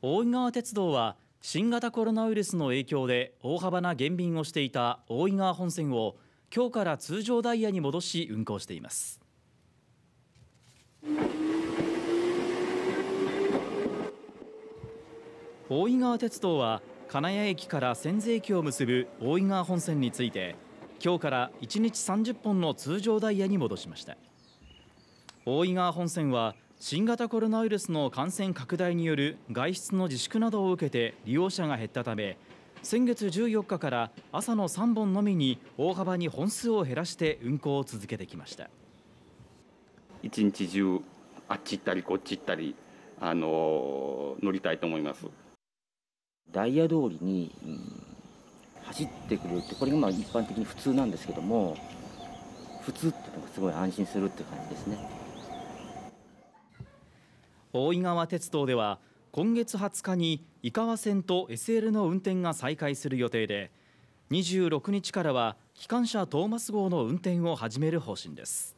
大井川鉄道は新型コロナウイルスの影響で大幅な減便をしていた大井川本線を今日から通常ダイヤに戻し運行しています大井川鉄道は金谷駅から千頭駅を結ぶ大井川本線について今日から1日30本の通常ダイヤに戻しました大井川本線は新型コロナウイルスの感染拡大による外出の自粛などを受けて利用者が減ったため先月14日から朝の3本のみに大幅に本数を減らして運行を続けてきました一日中あっち行ったりこっち行ったりあの乗りたいと思いますダイヤ通りに、うん、走ってくれるってこれがまあ一般的に普通なんですけども普通ってのがすごい安心するって感じですね大井川鉄道では今月20日に井川線と SL の運転が再開する予定で26日からは機関車トーマス号の運転を始める方針です。